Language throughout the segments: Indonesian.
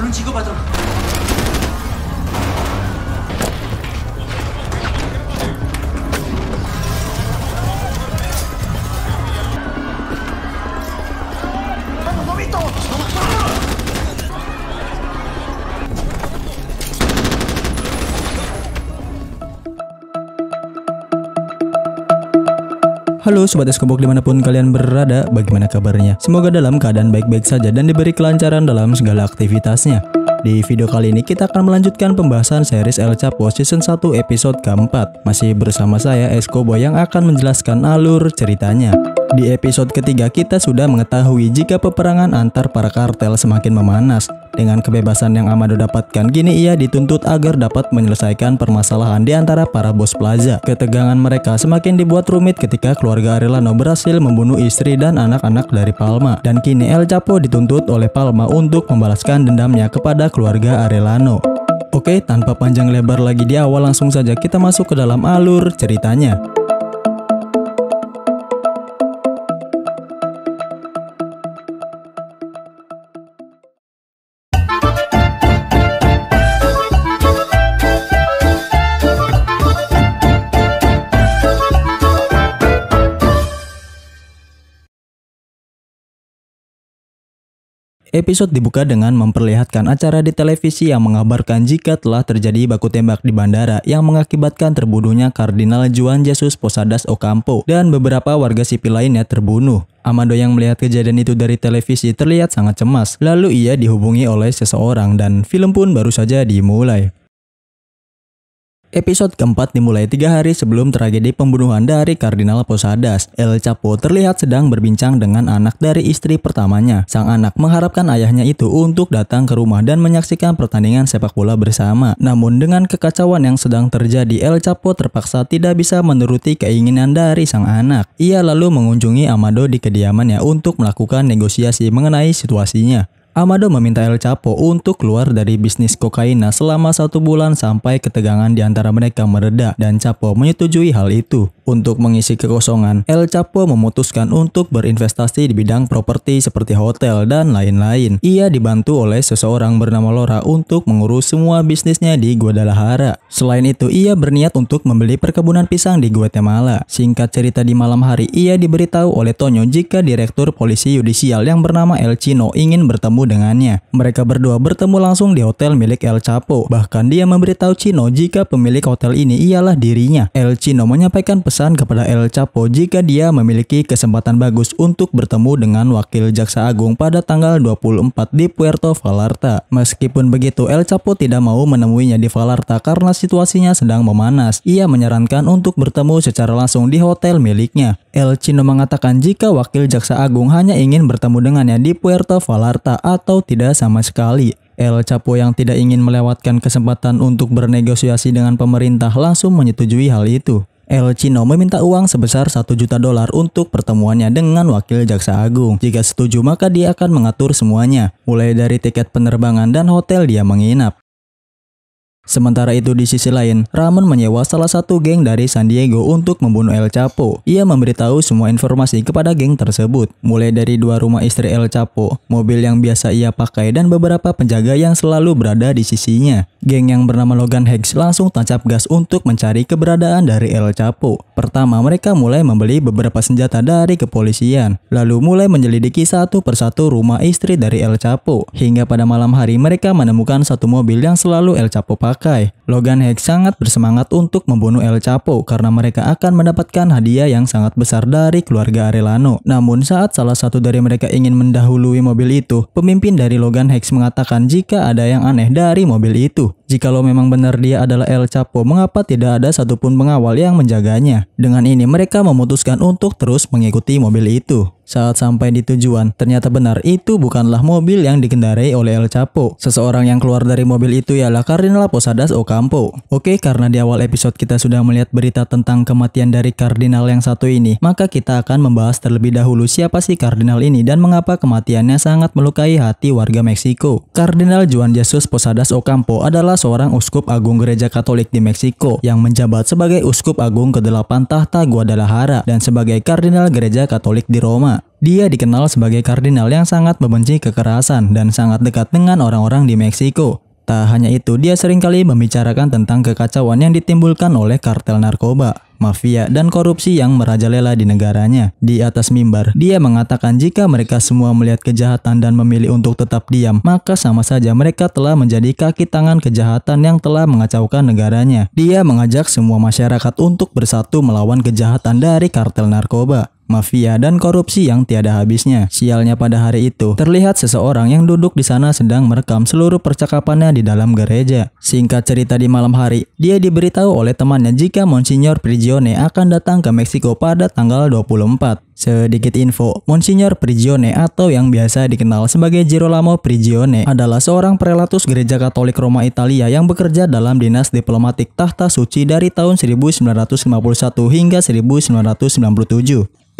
저런 직업하던 놈이 또 Halo Sobat Eskobok dimanapun kalian berada, bagaimana kabarnya? Semoga dalam keadaan baik-baik saja dan diberi kelancaran dalam segala aktivitasnya. Di video kali ini kita akan melanjutkan pembahasan series El Chapo Season 1 episode keempat. Masih bersama saya Eskobo yang akan menjelaskan alur ceritanya. Di episode ketiga kita sudah mengetahui jika peperangan antar para kartel semakin memanas dengan kebebasan yang Amado dapatkan, kini ia dituntut agar dapat menyelesaikan permasalahan di antara para bos Plaza. Ketegangan mereka semakin dibuat rumit ketika keluarga Arellano berhasil membunuh istri dan anak-anak dari Palma. Dan kini El Chapo dituntut oleh Palma untuk membalaskan dendamnya kepada keluarga Arellano. Oke, tanpa panjang lebar lagi di awal langsung saja kita masuk ke dalam alur ceritanya. Episode dibuka dengan memperlihatkan acara di televisi yang mengabarkan jika telah terjadi baku tembak di bandara yang mengakibatkan terbunuhnya Kardinal Juan Jesus Posadas Ocampo dan beberapa warga sipil lainnya terbunuh. Amado yang melihat kejadian itu dari televisi terlihat sangat cemas, lalu ia dihubungi oleh seseorang dan film pun baru saja dimulai. Episode keempat dimulai tiga hari sebelum tragedi pembunuhan dari Kardinal Posadas. El Chapo terlihat sedang berbincang dengan anak dari istri pertamanya. Sang anak mengharapkan ayahnya itu untuk datang ke rumah dan menyaksikan pertandingan sepak bola bersama. Namun dengan kekacauan yang sedang terjadi, El Chapo terpaksa tidak bisa menuruti keinginan dari sang anak. Ia lalu mengunjungi Amado di kediamannya untuk melakukan negosiasi mengenai situasinya. Amado meminta El Chapo untuk keluar dari bisnis kokaina selama satu bulan sampai ketegangan di antara mereka mereda dan Chapo menyetujui hal itu. Untuk mengisi kekosongan, El Chapo memutuskan untuk berinvestasi di bidang properti seperti hotel dan lain-lain. Ia dibantu oleh seseorang bernama Laura untuk mengurus semua bisnisnya di Guadalajara. Selain itu, ia berniat untuk membeli perkebunan pisang di Guatemala. Singkat cerita di malam hari, ia diberitahu oleh Tonyo jika direktur polisi yudisial yang bernama El Chino ingin bertemu dengannya. Mereka berdua bertemu langsung di hotel milik El Chapo. Bahkan dia memberitahu Chino jika pemilik hotel ini ialah dirinya. El Chino menyampaikan pesan pesan kepada El Chapo jika dia memiliki kesempatan bagus untuk bertemu dengan Wakil Jaksa Agung pada tanggal 24 di Puerto Vallarta. Meskipun begitu, El Chapo tidak mau menemuinya di Vallarta karena situasinya sedang memanas. Ia menyarankan untuk bertemu secara langsung di hotel miliknya. El Chino mengatakan jika Wakil Jaksa Agung hanya ingin bertemu dengannya di Puerto Vallarta atau tidak sama sekali. El Chapo yang tidak ingin melewatkan kesempatan untuk bernegosiasi dengan pemerintah langsung menyetujui hal itu. El Chino meminta uang sebesar 1 juta dolar untuk pertemuannya dengan wakil jaksa agung. Jika setuju maka dia akan mengatur semuanya, mulai dari tiket penerbangan dan hotel dia menginap. Sementara itu di sisi lain, Ramon menyewa salah satu geng dari San Diego untuk membunuh El Chapo. Ia memberitahu semua informasi kepada geng tersebut, mulai dari dua rumah istri El Chapo, mobil yang biasa ia pakai dan beberapa penjaga yang selalu berada di sisinya. Geng yang bernama Logan Hex langsung tancap gas untuk mencari keberadaan dari El Chapo. Pertama, mereka mulai membeli beberapa senjata dari kepolisian, lalu mulai menyelidiki satu persatu rumah istri dari El Chapo. Hingga pada malam hari, mereka menemukan satu mobil yang selalu El Chapo pakai dipakai. Logan Hex sangat bersemangat untuk membunuh El Chapo karena mereka akan mendapatkan hadiah yang sangat besar dari keluarga Arellano. Namun saat salah satu dari mereka ingin mendahului mobil itu, pemimpin dari Logan Hex mengatakan jika ada yang aneh dari mobil itu. Jikalau memang benar dia adalah El Chapo, mengapa tidak ada satupun pengawal yang menjaganya? Dengan ini mereka memutuskan untuk terus mengikuti mobil itu. Saat sampai di tujuan, ternyata benar itu bukanlah mobil yang dikendarai oleh El Chapo. Seseorang yang keluar dari mobil itu ialah Cardinal Posadas Ocampo. Oke, karena di awal episode kita sudah melihat berita tentang kematian dari kardinal yang satu ini, maka kita akan membahas terlebih dahulu siapa sih kardinal ini dan mengapa kematiannya sangat melukai hati warga Meksiko. Kardinal Juan Jesus Posadas Ocampo adalah seorang uskup agung gereja Katolik di Meksiko yang menjabat sebagai uskup agung ke-8 tahta Guadalajara dan sebagai kardinal gereja Katolik di Roma. Dia dikenal sebagai kardinal yang sangat membenci kekerasan dan sangat dekat dengan orang-orang di Meksiko. Tak hanya itu, dia seringkali membicarakan tentang kekacauan yang ditimbulkan oleh kartel narkoba mafia, dan korupsi yang merajalela di negaranya. Di atas mimbar, dia mengatakan jika mereka semua melihat kejahatan dan memilih untuk tetap diam, maka sama saja mereka telah menjadi kaki tangan kejahatan yang telah mengacaukan negaranya. Dia mengajak semua masyarakat untuk bersatu melawan kejahatan dari kartel narkoba mafia, dan korupsi yang tiada habisnya. Sialnya pada hari itu, terlihat seseorang yang duduk di sana sedang merekam seluruh percakapannya di dalam gereja. Singkat cerita di malam hari, dia diberitahu oleh temannya jika Monsignor Prigione akan datang ke Meksiko pada tanggal 24. Sedikit info, Monsignor Prigione atau yang biasa dikenal sebagai Girolamo Prigione adalah seorang prelatus gereja Katolik Roma Italia yang bekerja dalam dinas diplomatik tahta suci dari tahun 1951 hingga 1997.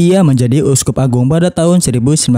Ia menjadi uskup agung pada tahun 1968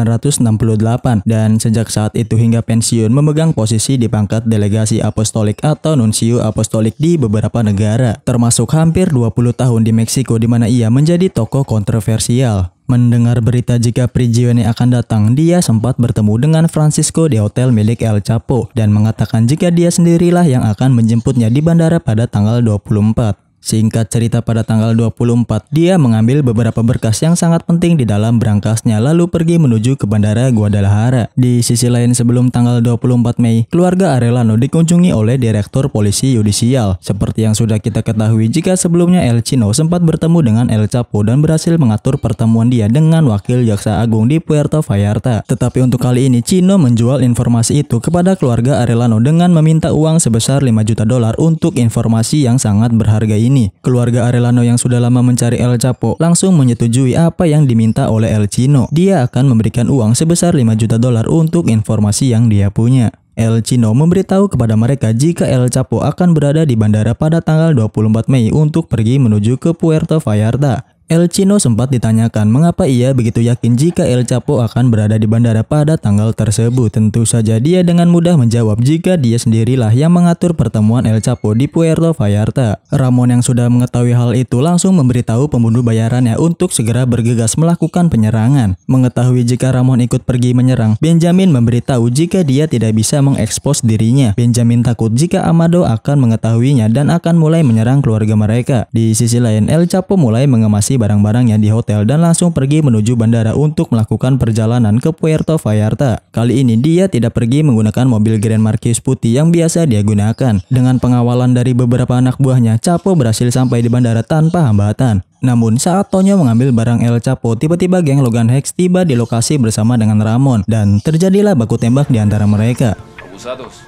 dan sejak saat itu hingga pensiun memegang posisi di pangkat delegasi apostolik atau nuncio apostolik di beberapa negara, termasuk hampir 20 tahun di Meksiko di mana ia menjadi tokoh kontroversial. Mendengar berita jika Prigioni akan datang, dia sempat bertemu dengan Francisco di hotel milik El Chapo dan mengatakan jika dia sendirilah yang akan menjemputnya di bandara pada tanggal 24. Singkat cerita pada tanggal 24, dia mengambil beberapa berkas yang sangat penting di dalam berangkasnya lalu pergi menuju ke Bandara Guadalajara. Di sisi lain sebelum tanggal 24 Mei, keluarga Arellano dikunjungi oleh Direktur Polisi Yudisial. Seperti yang sudah kita ketahui jika sebelumnya El Chino sempat bertemu dengan El Chapo dan berhasil mengatur pertemuan dia dengan Wakil Jaksa Agung di Puerto Vallarta. Tetapi untuk kali ini, Chino menjual informasi itu kepada keluarga Arellano dengan meminta uang sebesar 5 juta dolar untuk informasi yang sangat berharga ini ini, keluarga Arellano yang sudah lama mencari El Chapo langsung menyetujui apa yang diminta oleh El Chino. Dia akan memberikan uang sebesar 5 juta dolar untuk informasi yang dia punya. El Chino memberitahu kepada mereka jika El Chapo akan berada di bandara pada tanggal 24 Mei untuk pergi menuju ke Puerto Vallarta. El Chino sempat ditanyakan mengapa ia begitu yakin jika El Chapo akan berada di bandara pada tanggal tersebut. Tentu saja dia dengan mudah menjawab jika dia sendirilah yang mengatur pertemuan El Chapo di Puerto Vallarta. Ramon yang sudah mengetahui hal itu langsung memberitahu pembunuh bayarannya untuk segera bergegas melakukan penyerangan. Mengetahui jika Ramon ikut pergi menyerang, Benjamin memberitahu jika dia tidak bisa mengekspos dirinya. Benjamin takut jika Amado akan mengetahuinya dan akan mulai menyerang keluarga mereka. Di sisi lain, El Chapo mulai mengemasi barang-barangnya di hotel dan langsung pergi menuju bandara untuk melakukan perjalanan ke Puerto Vallarta. Kali ini dia tidak pergi menggunakan mobil Grand Marquis putih yang biasa dia gunakan. Dengan pengawalan dari beberapa anak buahnya, Capo berhasil sampai di bandara tanpa hambatan. Namun saat Tonyo mengambil barang El Chapo, tiba-tiba geng Logan Hex tiba di lokasi bersama dengan Ramon dan terjadilah baku tembak di antara mereka. Abusados.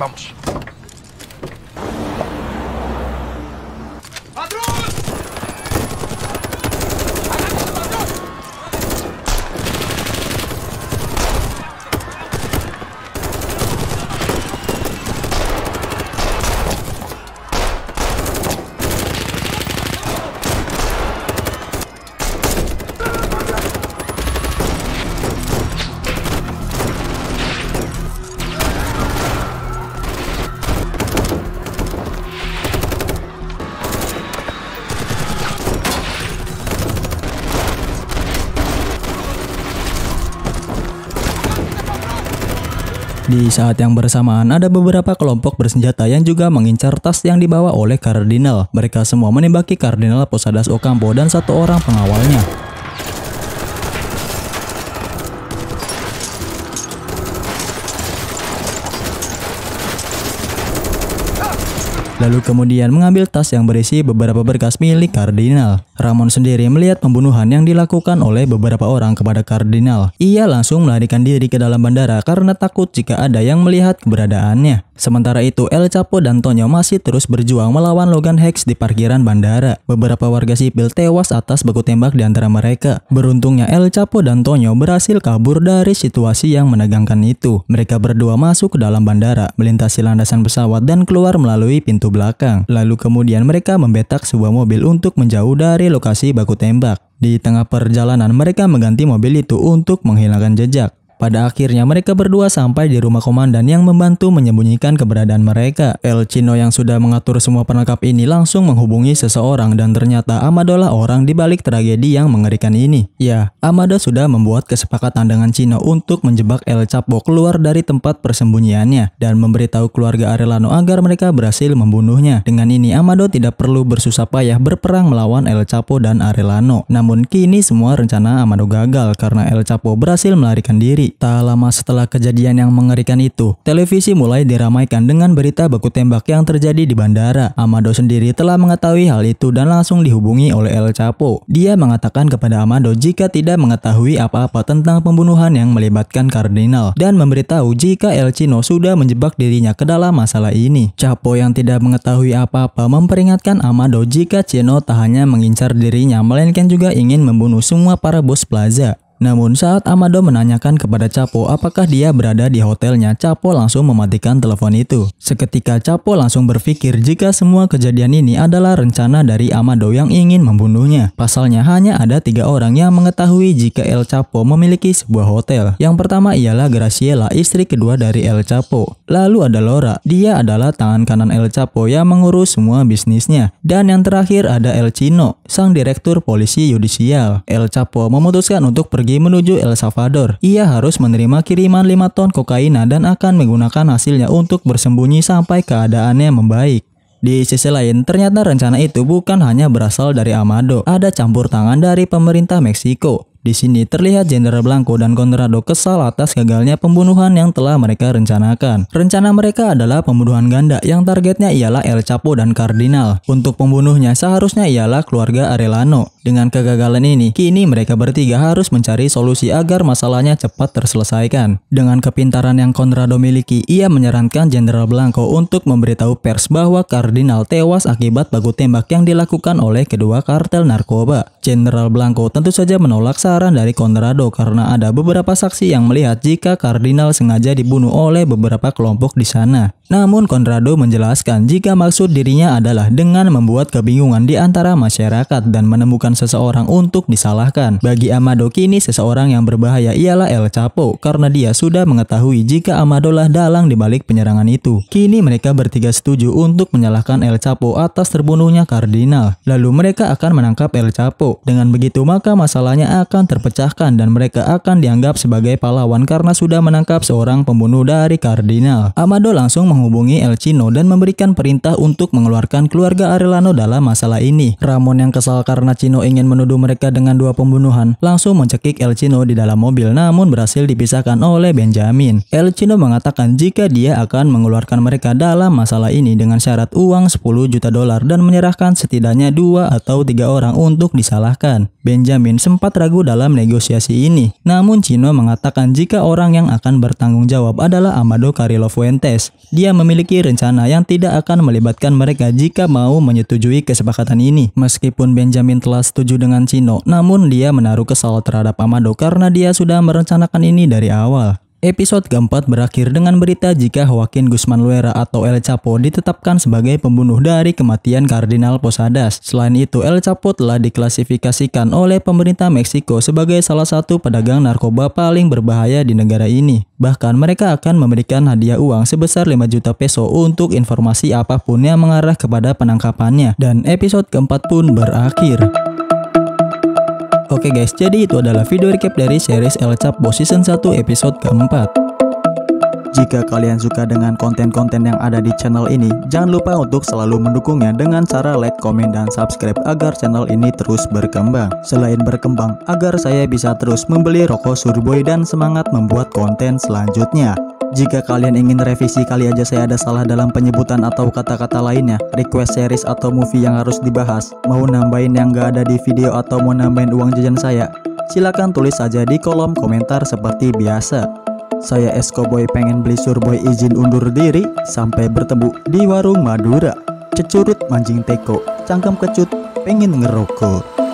Vamos. Di saat yang bersamaan, ada beberapa kelompok bersenjata yang juga mengincar tas yang dibawa oleh Kardinal. Mereka semua menembaki Kardinal Posadas Ocampo dan satu orang pengawalnya. lalu kemudian mengambil tas yang berisi beberapa berkas milik kardinal. Ramon sendiri melihat pembunuhan yang dilakukan oleh beberapa orang kepada kardinal. Ia langsung melarikan diri ke dalam bandara karena takut jika ada yang melihat keberadaannya. Sementara itu, El Chapo dan Tonyo masih terus berjuang melawan Logan Hex di parkiran bandara. Beberapa warga sipil tewas atas beku tembak di antara mereka. Beruntungnya El Chapo dan Tonyo berhasil kabur dari situasi yang menegangkan itu. Mereka berdua masuk ke dalam bandara, melintasi landasan pesawat dan keluar melalui pintu pintu belakang. Lalu kemudian mereka membetak sebuah mobil untuk menjauh dari lokasi baku tembak. Di tengah perjalanan mereka mengganti mobil itu untuk menghilangkan jejak. Pada akhirnya mereka berdua sampai di rumah komandan yang membantu menyembunyikan keberadaan mereka. El Chino yang sudah mengatur semua penangkap ini langsung menghubungi seseorang dan ternyata Amado lah orang di balik tragedi yang mengerikan ini. Ya, Amado sudah membuat kesepakatan dengan Chino untuk menjebak El Chapo keluar dari tempat persembunyiannya dan memberitahu keluarga Arellano agar mereka berhasil membunuhnya. Dengan ini Amado tidak perlu bersusah payah berperang melawan El Chapo dan Arellano. Namun kini semua rencana Amado gagal karena El Chapo berhasil melarikan diri. Tak lama setelah kejadian yang mengerikan itu, televisi mulai diramaikan dengan berita baku tembak yang terjadi di bandara. Amado sendiri telah mengetahui hal itu dan langsung dihubungi oleh El Chapo. Dia mengatakan kepada Amado jika tidak mengetahui apa-apa tentang pembunuhan yang melibatkan kardinal dan memberitahu jika El Chino sudah menjebak dirinya ke dalam masalah ini. Chapo yang tidak mengetahui apa-apa memperingatkan Amado jika Chino tak hanya mengincar dirinya melainkan juga ingin membunuh semua para bos plaza. Namun saat Amado menanyakan kepada Capo apakah dia berada di hotelnya, Capo langsung mematikan telepon itu. Seketika Capo langsung berpikir jika semua kejadian ini adalah rencana dari Amado yang ingin membunuhnya. Pasalnya hanya ada tiga orang yang mengetahui jika El Capo memiliki sebuah hotel. Yang pertama ialah Graciela, istri kedua dari El Capo. Lalu ada Laura, dia adalah tangan kanan El Capo yang mengurus semua bisnisnya. Dan yang terakhir ada El Chino, sang direktur polisi yudisial. El Capo memutuskan untuk pergi pergi menuju El Salvador. Ia harus menerima kiriman 5 ton kokaina dan akan menggunakan hasilnya untuk bersembunyi sampai keadaannya membaik. Di sisi lain, ternyata rencana itu bukan hanya berasal dari Amado. Ada campur tangan dari pemerintah Meksiko. Di sini terlihat Jenderal Blanco dan Conrado kesal atas gagalnya pembunuhan yang telah mereka rencanakan. Rencana mereka adalah pembunuhan ganda yang targetnya ialah El Chapo dan Cardinal. Untuk pembunuhnya seharusnya ialah keluarga Arellano. Dengan kegagalan ini, kini mereka bertiga harus mencari solusi agar masalahnya cepat terselesaikan. Dengan kepintaran yang Conrado miliki, ia menyarankan Jenderal Blanco untuk memberitahu pers bahwa Cardinal tewas akibat baku tembak yang dilakukan oleh kedua kartel narkoba. Jenderal Blanco tentu saja menolak saat saran dari Conrado karena ada beberapa saksi yang melihat jika kardinal sengaja dibunuh oleh beberapa kelompok di sana. Namun Conrado menjelaskan jika maksud dirinya adalah dengan membuat kebingungan di antara masyarakat dan menemukan seseorang untuk disalahkan. Bagi Amado kini seseorang yang berbahaya ialah El Chapo karena dia sudah mengetahui jika Amado lah dalang di balik penyerangan itu. Kini mereka bertiga setuju untuk menyalahkan El Chapo atas terbunuhnya kardinal. Lalu mereka akan menangkap El Chapo. Dengan begitu maka masalahnya akan akan terpecahkan dan mereka akan dianggap sebagai pahlawan karena sudah menangkap seorang pembunuh dari kardinal. Amado langsung menghubungi El Chino dan memberikan perintah untuk mengeluarkan keluarga Arellano dalam masalah ini. Ramon yang kesal karena Chino ingin menuduh mereka dengan dua pembunuhan, langsung mencekik El Chino di dalam mobil namun berhasil dipisahkan oleh Benjamin. El Chino mengatakan jika dia akan mengeluarkan mereka dalam masalah ini dengan syarat uang 10 juta dolar dan menyerahkan setidaknya dua atau tiga orang untuk disalahkan. Benjamin sempat ragu dalam negosiasi ini. Namun Chino mengatakan jika orang yang akan bertanggung jawab adalah Amado Carillo Fuentes. Dia memiliki rencana yang tidak akan melibatkan mereka jika mau menyetujui kesepakatan ini. Meskipun Benjamin telah setuju dengan Chino, namun dia menaruh kesal terhadap Amado karena dia sudah merencanakan ini dari awal. Episode keempat berakhir dengan berita jika Joaquin Guzman Luera atau El Chapo ditetapkan sebagai pembunuh dari kematian Kardinal Posadas. Selain itu, El Chapo telah diklasifikasikan oleh pemerintah Meksiko sebagai salah satu pedagang narkoba paling berbahaya di negara ini. Bahkan mereka akan memberikan hadiah uang sebesar 5 juta peso untuk informasi apapun yang mengarah kepada penangkapannya. Dan episode keempat pun berakhir. Oke guys, jadi itu adalah video recap dari series El Chapo Season 1 episode keempat. Jika kalian suka dengan konten-konten yang ada di channel ini, jangan lupa untuk selalu mendukungnya dengan cara like, komen, dan subscribe agar channel ini terus berkembang. Selain berkembang, agar saya bisa terus membeli rokok Surboy dan semangat membuat konten selanjutnya. Jika kalian ingin revisi kali aja saya ada salah dalam penyebutan atau kata-kata lainnya, request series atau movie yang harus dibahas, mau nambahin yang gak ada di video atau mau nambahin uang jajan saya, silahkan tulis saja di kolom komentar seperti biasa. Saya Esko Boy pengen beli surboy izin undur diri sampai bertemu di warung Madura. Cecurut mancing teko, cangkem kecut, pengen ngerokok.